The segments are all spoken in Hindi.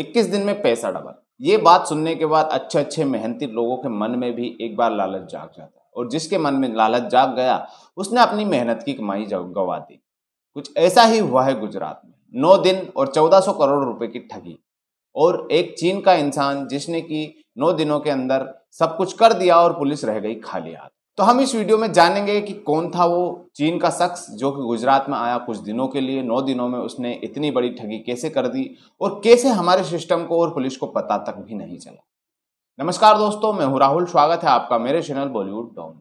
21 दिन में पैसा डबल ये बात सुनने के बाद अच्छे अच्छे मेहनती लोगों के मन में भी एक बार लालच जाग जाता है और जिसके मन में लालच जाग गया उसने अपनी मेहनत की कमाई गंवा दी कुछ ऐसा ही हुआ है गुजरात में नौ दिन और सौ करोड़ रुपए की ठगी और एक चीन का इंसान जिसने कि नौ दिनों के अंदर सब कुछ कर दिया और पुलिस रह गई खाली हाथ तो हम इस वीडियो में जानेंगे कि कौन था वो चीन का शख्स जो कि गुजरात में आया कुछ दिनों के लिए नौ दिनों में उसने इतनी बड़ी ठगी कैसे कर दी और कैसे हमारे सिस्टम को और पुलिस को पता तक भी नहीं चला नमस्कार दोस्तों मैं हूं राहुल स्वागत है आपका मेरे चैनल बॉलीवुड डॉन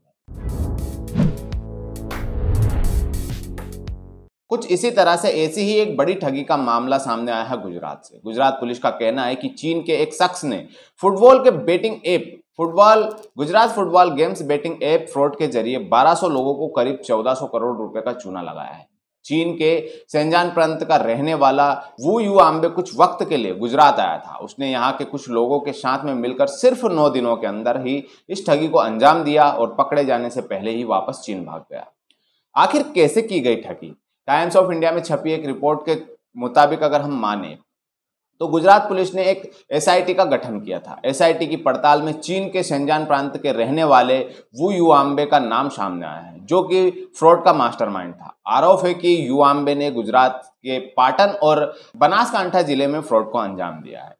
कुछ इसी तरह से ऐसी ही एक बड़ी ठगी का मामला सामने आया है गुजरात से गुजरात पुलिस का कहना है कि चीन के एक शख्स ने फुटबॉल के betting app football Gujarat football games betting app fraud के जरिए 1200 लोगों को करीब 1400 करोड़ रुपए का चूना लगाया है चीन के सेंजान प्रांत का रहने वाला वो युवा आम्बे कुछ वक्त के लिए गुजरात आया था उसने यहाँ के कुछ लोगों के साथ में मिलकर सिर्फ नौ दिनों के अंदर ही इस ठगी को अंजाम दिया और पकड़े जाने से पहले ही वापस चीन भाग गया आखिर कैसे की गई ठगी टाइम्स ऑफ इंडिया में छपी एक रिपोर्ट के मुताबिक अगर हम माने तो गुजरात पुलिस ने एक एसआईटी का गठन किया था एसआईटी की पड़ताल में चीन के शेंजान प्रांत के रहने वाले वू युआम्बे का नाम सामने आया है जो कि फ्रॉड का मास्टरमाइंड था आरोप है कि युआम्बे ने गुजरात के पाटन और बनासकांठा जिले में फ्रॉड को अंजाम दिया है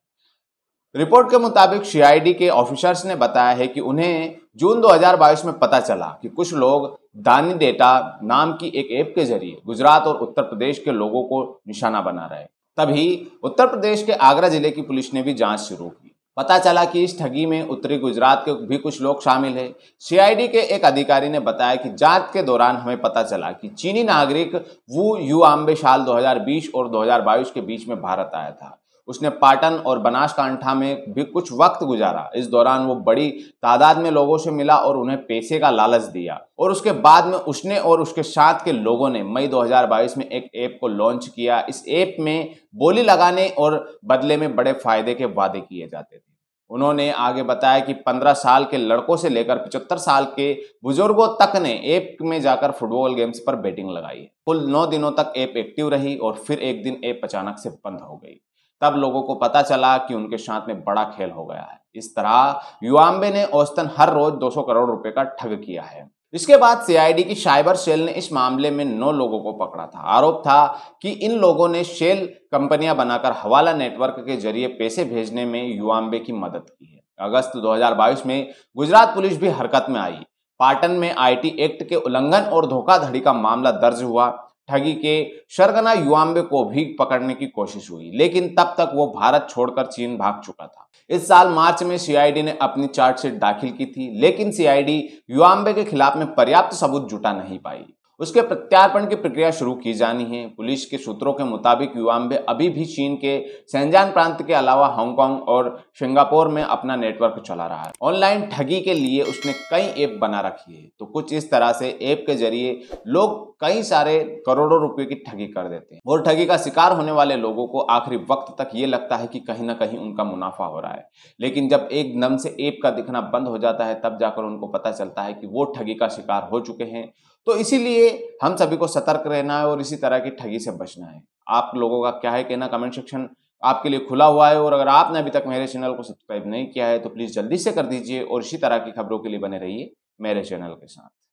रिपोर्ट के मुताबिक सीआईडी के ऑफिसर्स ने बताया है कि उन्हें जून 2022 में पता चला कि कुछ लोग दानी डेटा नाम की एक ऐप के जरिए गुजरात और उत्तर प्रदेश के लोगों को निशाना बना रहे हैं तभी उत्तर प्रदेश के आगरा जिले की पुलिस ने भी जांच शुरू की पता चला कि इस ठगी में उत्तरी गुजरात के भी कुछ लोग शामिल हैं सीआईडी के एक अधिकारी ने बताया कि जांच के दौरान हमें पता चला कि चीनी नागरिक वू यू आम्बे साल 2020 और 2022 के बीच में भारत आया था उसने पाटन और बनासकांठा में भी कुछ वक्त गुजारा इस दौरान वो बड़ी तादाद में लोगों से मिला और उन्हें पैसे का लालच दिया और उसके बाद में उसने और उसके साथ के लोगों ने मई 2022 में एक ऐप को लॉन्च किया इस ऐप में बोली लगाने और बदले में बड़े फायदे के वादे किए जाते थे उन्होंने आगे बताया कि 15 साल के लड़कों से लेकर 75 साल के बुजुर्गों तक ने ऐप में जाकर फुटबॉल गेम्स पर बेटिंग लगाई कुल नौ दिनों तक ऐप एक्टिव रही और फिर एक दिन ऐप अचानक से बंद हो गई तब लोगों को पता चला कि उनके साथ में बड़ा खेल हो गया है इस तरह युआम्बे ने औसतन हर रोज 200 करोड़ रुपए का ठग किया है इसके बाद सीआईडी की साइबर सेल ने इस मामले में नौ लोगों को पकड़ा था आरोप था कि इन लोगों ने शेल कंपनियां बनाकर हवाला नेटवर्क के जरिए पैसे भेजने में युवाम्बे की मदद की है अगस्त 2022 में गुजरात पुलिस भी हरकत में आई पाटन में आईटी एक्ट के उल्लंघन और धोखाधड़ी का मामला दर्ज हुआ ठगी के शर्गना युआम्बे को भी पकड़ने की कोशिश हुई लेकिन तब तक वो भारत छोड़कर चीन भाग चुका था इस साल मार्च में सीआईडी ने अपनी चार्जशीट दाखिल की थी लेकिन सीआईडी युआम्बे के खिलाफ में पर्याप्त सबूत जुटा नहीं पाई उसके प्रत्यार्पण की प्रक्रिया शुरू की जानी है पुलिस के सूत्रों के मुताबिक युवाम्बे अभी भी चीन के सेंजान प्रांत के अलावा हांगकांग और सिंगापुर में अपना नेटवर्क चला रहा है ऑनलाइन ठगी के लिए उसने कई ऐप बना रखी है तो कुछ इस तरह से ऐप के जरिए लोग कई सारे करोड़ों रुपए की ठगी कर देते हैं और ठगी का शिकार होने वाले लोगों को आखिरी वक्त तक ये लगता है कि कहीं ना कहीं उनका मुनाफा हो रहा है लेकिन जब एक नम से ऐप का दिखना बंद हो जाता है तब जाकर उनको पता चलता है कि वो ठगी का शिकार हो चुके हैं तो इसीलिए हम सभी को सतर्क रहना है और इसी तरह की ठगी से बचना है आप लोगों का क्या है कहना कमेंट सेक्शन आपके लिए खुला हुआ है और अगर आपने अभी तक मेरे चैनल को सब्सक्राइब नहीं किया है तो प्लीज़ जल्दी से कर दीजिए और इसी तरह की खबरों के लिए बने रहिए मेरे चैनल के साथ